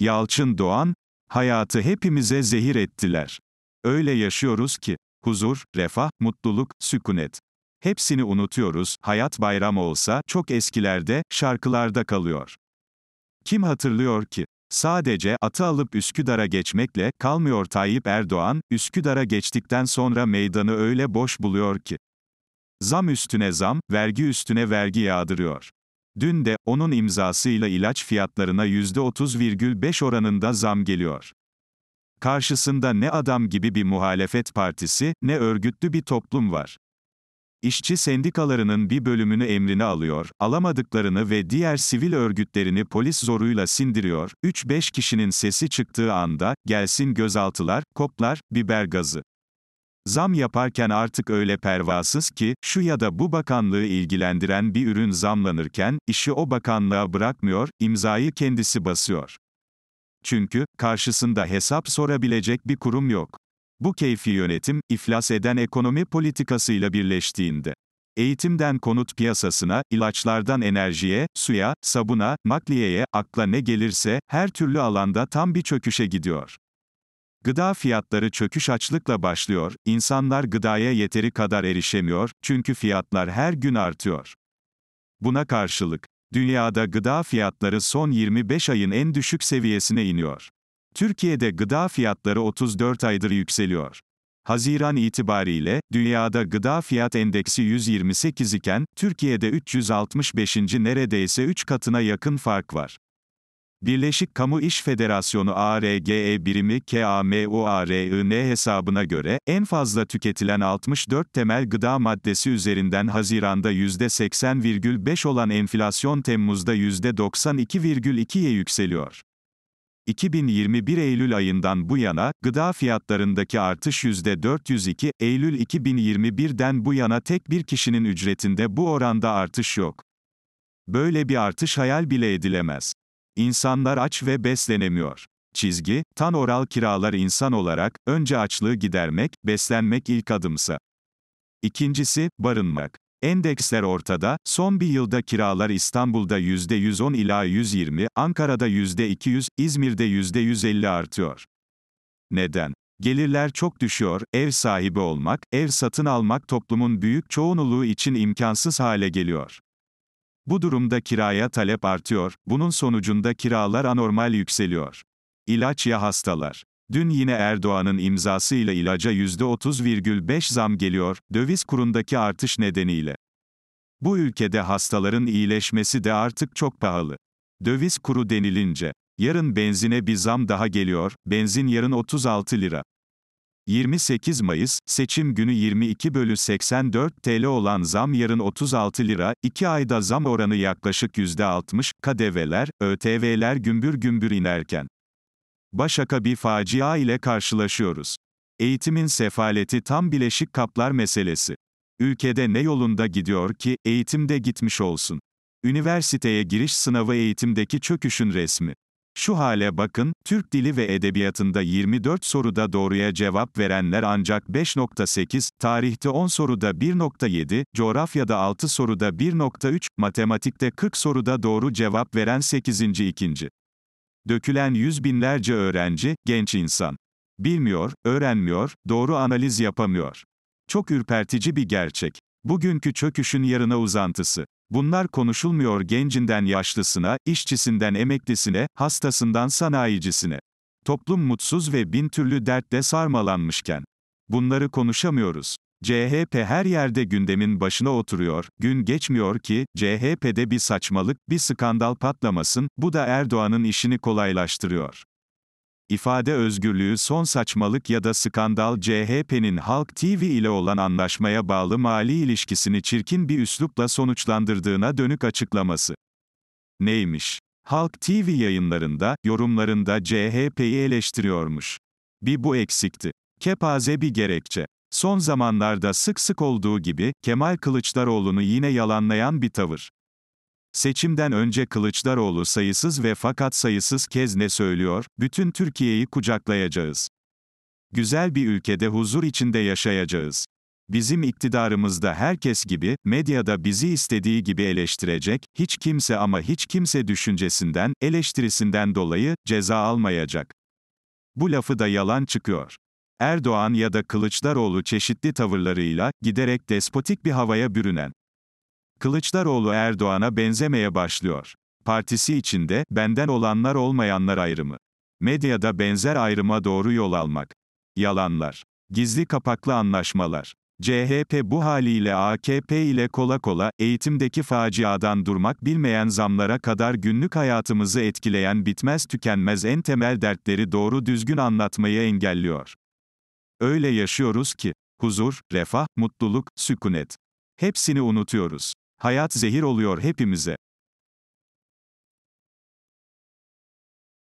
Yalçın Doğan, hayatı hepimize zehir ettiler. Öyle yaşıyoruz ki, huzur, refah, mutluluk, sükunet. Hepsini unutuyoruz, hayat bayram olsa, çok eskilerde, şarkılarda kalıyor. Kim hatırlıyor ki? Sadece atı alıp Üsküdar'a geçmekle kalmıyor Tayyip Erdoğan, Üsküdar'a geçtikten sonra meydanı öyle boş buluyor ki. Zam üstüne zam, vergi üstüne vergi yağdırıyor. Dün de, onun imzasıyla ilaç fiyatlarına %30,5 oranında zam geliyor. Karşısında ne adam gibi bir muhalefet partisi, ne örgütlü bir toplum var. İşçi sendikalarının bir bölümünü emrine alıyor, alamadıklarını ve diğer sivil örgütlerini polis zoruyla sindiriyor, 3-5 kişinin sesi çıktığı anda, gelsin gözaltılar, koplar, biber gazı. Zam yaparken artık öyle pervasız ki, şu ya da bu bakanlığı ilgilendiren bir ürün zamlanırken, işi o bakanlığa bırakmıyor, imzayı kendisi basıyor. Çünkü, karşısında hesap sorabilecek bir kurum yok. Bu keyfi yönetim, iflas eden ekonomi politikasıyla birleştiğinde, eğitimden konut piyasasına, ilaçlardan enerjiye, suya, sabuna, makliyeye, akla ne gelirse, her türlü alanda tam bir çöküşe gidiyor. Gıda fiyatları çöküş açlıkla başlıyor, insanlar gıdaya yeteri kadar erişemiyor, çünkü fiyatlar her gün artıyor. Buna karşılık, dünyada gıda fiyatları son 25 ayın en düşük seviyesine iniyor. Türkiye'de gıda fiyatları 34 aydır yükseliyor. Haziran itibariyle, dünyada gıda fiyat endeksi 128 iken, Türkiye'de 365. neredeyse 3 katına yakın fark var. Birleşik Kamu İş Federasyonu ARGE birimi KAMUARIN hesabına göre, en fazla tüketilen 64 temel gıda maddesi üzerinden Haziran'da %80,5 olan enflasyon Temmuz'da %92,2'ye yükseliyor. 2021 Eylül ayından bu yana, gıda fiyatlarındaki artış %402, Eylül 2021'den bu yana tek bir kişinin ücretinde bu oranda artış yok. Böyle bir artış hayal bile edilemez. İnsanlar aç ve beslenemiyor. Çizgi, tan oral kiralar insan olarak, önce açlığı gidermek, beslenmek ilk adımsa. İkincisi, barınmak. Endeksler ortada, son bir yılda kiralar İstanbul'da %110 ila 120, Ankara'da %200, İzmir'de %150 artıyor. Neden? Gelirler çok düşüyor, ev sahibi olmak, ev satın almak toplumun büyük çoğunluğu için imkansız hale geliyor. Bu durumda kiraya talep artıyor, bunun sonucunda kiralar anormal yükseliyor. İlaç ya hastalar. Dün yine Erdoğan'ın imzasıyla ilaca %30,5 zam geliyor, döviz kurundaki artış nedeniyle. Bu ülkede hastaların iyileşmesi de artık çok pahalı. Döviz kuru denilince, yarın benzine bir zam daha geliyor, benzin yarın 36 lira. 28 Mayıs, seçim günü 22 bölü 84 TL olan zam yarın 36 lira, 2 ayda zam oranı yaklaşık %60, KDV'ler, ÖTV'ler gümbür gümbür inerken. Başaka bir facia ile karşılaşıyoruz. Eğitimin sefaleti tam bileşik kaplar meselesi. Ülkede ne yolunda gidiyor ki, eğitimde gitmiş olsun. Üniversiteye giriş sınavı eğitimdeki çöküşün resmi. Şu hale bakın, Türk dili ve edebiyatında 24 soruda doğruya cevap verenler ancak 5.8, tarihte 10 soruda 1.7, coğrafyada 6 soruda 1.3, matematikte 40 soruda doğru cevap veren 8. 2. Dökülen yüz binlerce öğrenci, genç insan. Bilmiyor, öğrenmiyor, doğru analiz yapamıyor. Çok ürpertici bir gerçek. Bugünkü çöküşün yarına uzantısı. Bunlar konuşulmuyor gencinden yaşlısına, işçisinden emeklisine, hastasından sanayicisine. Toplum mutsuz ve bin türlü dertle sarmalanmışken. Bunları konuşamıyoruz. CHP her yerde gündemin başına oturuyor, gün geçmiyor ki, CHP'de bir saçmalık, bir skandal patlamasın, bu da Erdoğan'ın işini kolaylaştırıyor. İfade özgürlüğü son saçmalık ya da skandal CHP'nin Halk TV ile olan anlaşmaya bağlı mali ilişkisini çirkin bir üslupla sonuçlandırdığına dönük açıklaması. Neymiş? Halk TV yayınlarında, yorumlarında CHP'yi eleştiriyormuş. Bir bu eksikti. Kepaze bir gerekçe. Son zamanlarda sık sık olduğu gibi, Kemal Kılıçdaroğlu'nu yine yalanlayan bir tavır. Seçimden önce Kılıçdaroğlu sayısız ve fakat sayısız kez ne söylüyor? Bütün Türkiye'yi kucaklayacağız. Güzel bir ülkede huzur içinde yaşayacağız. Bizim iktidarımızda herkes gibi, medyada bizi istediği gibi eleştirecek, hiç kimse ama hiç kimse düşüncesinden, eleştirisinden dolayı ceza almayacak. Bu lafı da yalan çıkıyor. Erdoğan ya da Kılıçdaroğlu çeşitli tavırlarıyla giderek despotik bir havaya bürünen Kılıçdaroğlu Erdoğan'a benzemeye başlıyor. Partisi içinde benden olanlar olmayanlar ayrımı. Medyada benzer ayrıma doğru yol almak. Yalanlar. Gizli kapaklı anlaşmalar. CHP bu haliyle AKP ile kola kola, eğitimdeki faciadan durmak bilmeyen zamlara kadar günlük hayatımızı etkileyen bitmez tükenmez en temel dertleri doğru düzgün anlatmayı engelliyor. Öyle yaşıyoruz ki, huzur, refah, mutluluk, sükunet. Hepsini unutuyoruz. Hayat zehir oluyor hepimize.